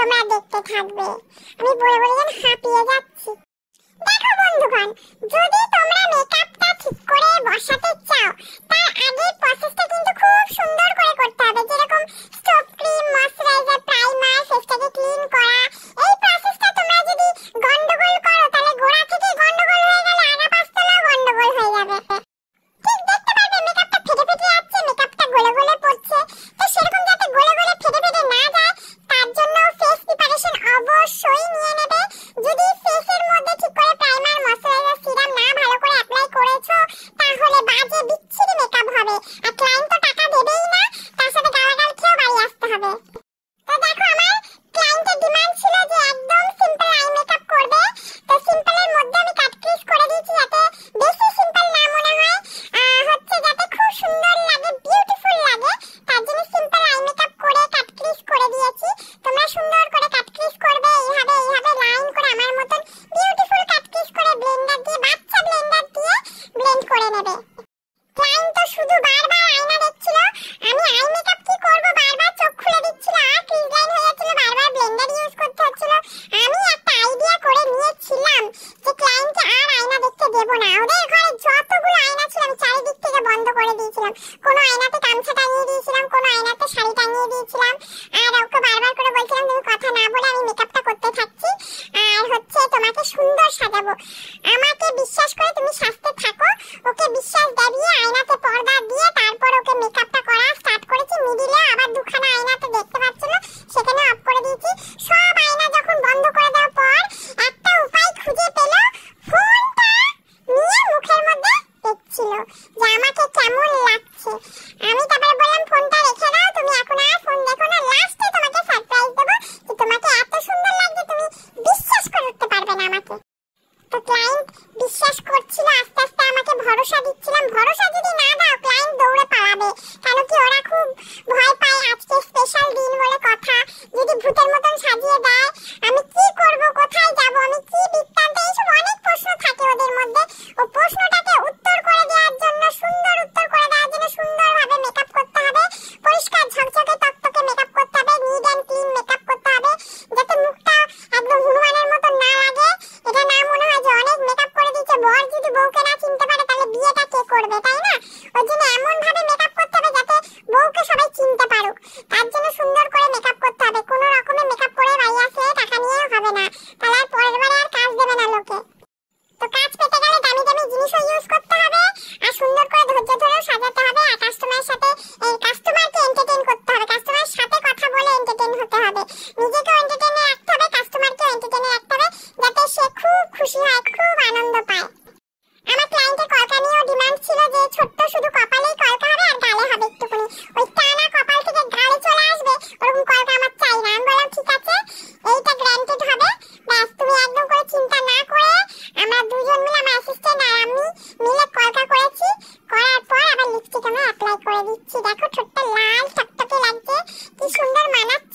তোমরা দেখতে থাকবে আমি বলে বলে যেন হাঁপিয়ে যাচ্ছি দেখো বন্ধুগণ যদি তোমরা মেকআপটা ঠিক করে বসাতে চাও তার আগে প্রসেসটা কিন্তু খুব সুন্দর বলেছিলাম যে ক্লায়েন্টকে আর আয়না দেখতে দেব না ওদের ঘরে যতগুলো আয়না ছিল আমি চারিদিক থেকে বন্ধ করে দিয়েছিলাম কোনো আয়নাতে গামছা টাঙিয়ে দিয়েছিলাম কোনো আয়নাতে শাড়ি টাঙিয়ে দিয়েছিলাম ভয় পাই আজকে স্পেশাল দিন বলে কথা যদি ভূতের মতন সাজিয়ে দেয় আমি কি করব কোথায় যাব আমি কি বৃত্তান্ত এইসব অনেক প্রশ্ন থাকে ওদের মধ্যে ও প্রশ্নটাকে উত্তর করে দেওয়ার জন্য সুন্দর উত্তর করে দেওয়ার জন্য সুন্দরভাবে মেকআপ করতে হবে পরিষ্কার ঝকঝকে তকতকে মেকআপ করতে হবে নিড অ্যান্ড ক্লিন মেকআপ করতে হবে যাতে মুখটা একদম হনুমানের মতো না লাগে এটা না মনে হয় যে অনেক মেকআপ করে দিচ্ছে বর যদি বউকে না চিনতে পারে তাহলে বিয়েটা কে করবে তাই না ছোট্ট শুধু কপালেই কলকা হবে আর গালে হবে একটুখানি ওই টানা কপাল থেকে গালে চলে আসবে ওরকম কলকা আমার চাই না আমি বললাম ঠিক আছে এইটা গ্র্যান্টেড হবে ব্যাস তুমি একদম করে চিন্তা না করে আমরা দুজন মিলে আমার অ্যাসিস্ট্যান্ট আর আমি মিলে কলকা করেছি করার পর আবার লিপস্টিক আমরা অ্যাপ্লাই করে দিচ্ছি দেখো ছোট্ট লাল টকটকে লাগছে কি সুন্দর মানাচ্ছে